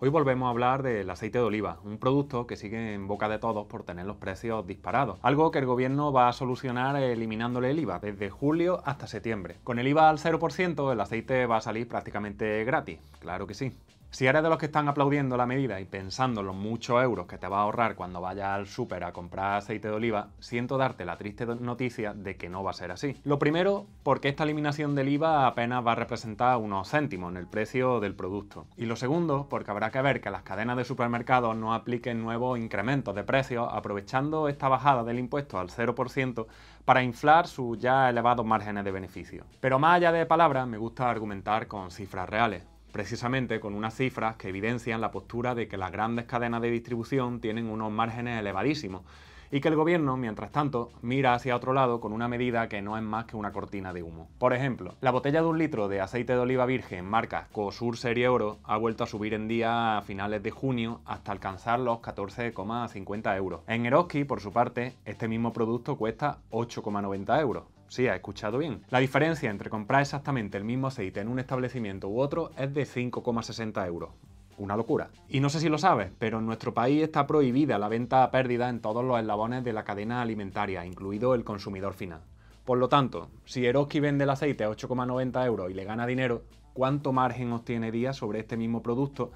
Hoy volvemos a hablar del aceite de oliva, un producto que sigue en boca de todos por tener los precios disparados, algo que el gobierno va a solucionar eliminándole el IVA desde julio hasta septiembre. Con el IVA al 0% el aceite va a salir prácticamente gratis, claro que sí. Si eres de los que están aplaudiendo la medida y pensando en los muchos euros que te va a ahorrar cuando vayas al súper a comprar aceite de oliva, siento darte la triste noticia de que no va a ser así. Lo primero, porque esta eliminación del IVA apenas va a representar unos céntimos en el precio del producto. Y lo segundo, porque habrá que ver que las cadenas de supermercados no apliquen nuevos incrementos de precios aprovechando esta bajada del impuesto al 0% para inflar sus ya elevados márgenes de beneficio. Pero más allá de palabras, me gusta argumentar con cifras reales precisamente con unas cifras que evidencian la postura de que las grandes cadenas de distribución tienen unos márgenes elevadísimos y que el gobierno, mientras tanto, mira hacia otro lado con una medida que no es más que una cortina de humo. Por ejemplo, la botella de un litro de aceite de oliva virgen marca COSUR Serie Oro ha vuelto a subir en día a finales de junio hasta alcanzar los 14,50 euros. En Eroski, por su parte, este mismo producto cuesta 8,90 euros. Sí, ha escuchado bien. La diferencia entre comprar exactamente el mismo aceite en un establecimiento u otro es de 5,60 euros. Una locura. Y no sé si lo sabes, pero en nuestro país está prohibida la venta a pérdida en todos los eslabones de la cadena alimentaria, incluido el consumidor final. Por lo tanto, si Eroski vende el aceite a 8,90 euros y le gana dinero, ¿cuánto margen obtiene días sobre este mismo producto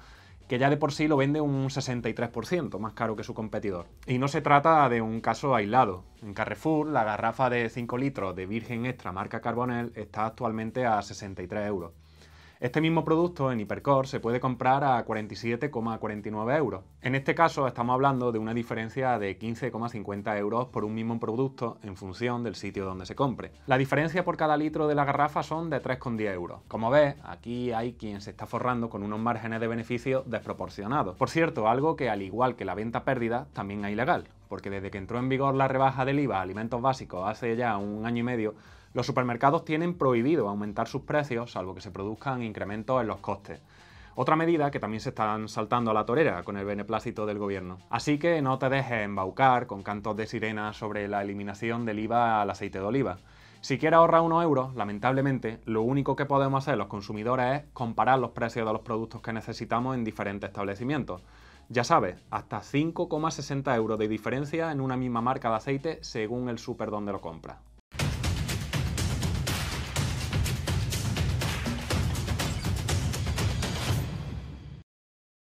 que ya de por sí lo vende un 63% más caro que su competidor. Y no se trata de un caso aislado. En Carrefour, la garrafa de 5 litros de Virgen Extra marca Carbonel está actualmente a 63 euros. Este mismo producto en Hipercore se puede comprar a 47,49 euros. En este caso estamos hablando de una diferencia de 15,50 euros por un mismo producto en función del sitio donde se compre. La diferencia por cada litro de la garrafa son de 3,10 euros. Como ves, aquí hay quien se está forrando con unos márgenes de beneficio desproporcionados. Por cierto, algo que al igual que la venta pérdida también es ilegal porque desde que entró en vigor la rebaja del IVA a alimentos básicos hace ya un año y medio, los supermercados tienen prohibido aumentar sus precios salvo que se produzcan incrementos en los costes. Otra medida que también se están saltando a la torera con el beneplácito del gobierno. Así que no te dejes embaucar con cantos de sirena sobre la eliminación del IVA al aceite de oliva. Si quieres ahorrar unos euros, lamentablemente, lo único que podemos hacer los consumidores es comparar los precios de los productos que necesitamos en diferentes establecimientos. Ya sabes, hasta 5,60 euros de diferencia en una misma marca de aceite según el super donde lo compra.